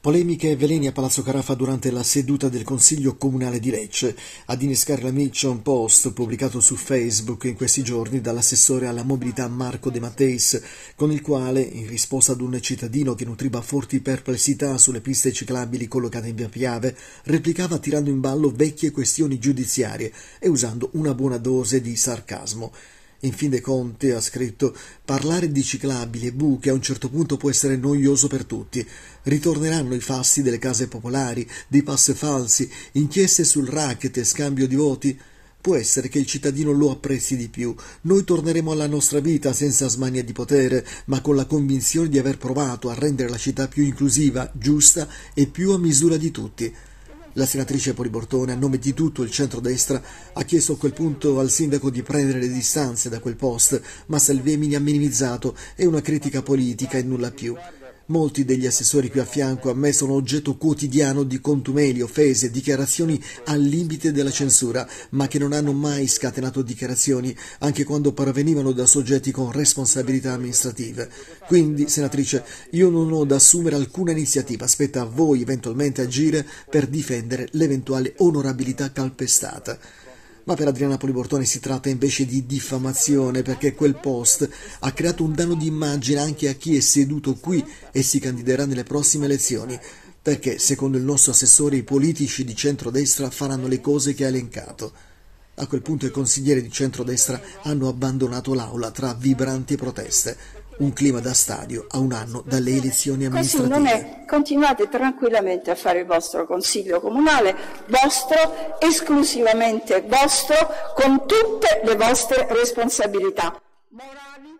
Polemiche e veleni a Palazzo Carafa durante la seduta del Consiglio Comunale di Lecce, ad innescare la miccia un post pubblicato su Facebook in questi giorni dall'assessore alla mobilità Marco De Matteis, con il quale, in risposta ad un cittadino che nutriva forti perplessità sulle piste ciclabili collocate in via Piave, replicava tirando in ballo vecchie questioni giudiziarie e usando una buona dose di sarcasmo. In fin dei conti, ha scritto, parlare di ciclabili e buche a un certo punto può essere noioso per tutti. Ritorneranno i fasti delle case popolari, dei passe falsi, inchieste sul racket e scambio di voti. Può essere che il cittadino lo apprezzi di più. Noi torneremo alla nostra vita senza smania di potere, ma con la convinzione di aver provato a rendere la città più inclusiva, giusta e più a misura di tutti. La senatrice Polibortone, a nome di tutto il centrodestra, ha chiesto a quel punto al sindaco di prendere le distanze da quel post, ma Salvemini ha minimizzato, è una critica politica e nulla più. Molti degli assessori qui a fianco a me sono oggetto quotidiano di contumeli, offese, dichiarazioni al limite della censura, ma che non hanno mai scatenato dichiarazioni, anche quando provenivano da soggetti con responsabilità amministrative. Quindi, senatrice, io non ho da assumere alcuna iniziativa, aspetta a voi eventualmente agire per difendere l'eventuale onorabilità calpestata ma per Adriana Polibortone si tratta invece di diffamazione perché quel post ha creato un danno di immagine anche a chi è seduto qui e si candiderà nelle prossime elezioni, perché secondo il nostro assessore i politici di centrodestra faranno le cose che ha elencato. A quel punto i consiglieri di centrodestra hanno abbandonato l'aula tra vibranti proteste un clima da stadio a un anno dalle elezioni amministrative. Così non è, continuate tranquillamente a fare il vostro consiglio comunale, vostro, esclusivamente vostro, con tutte le vostre responsabilità morali.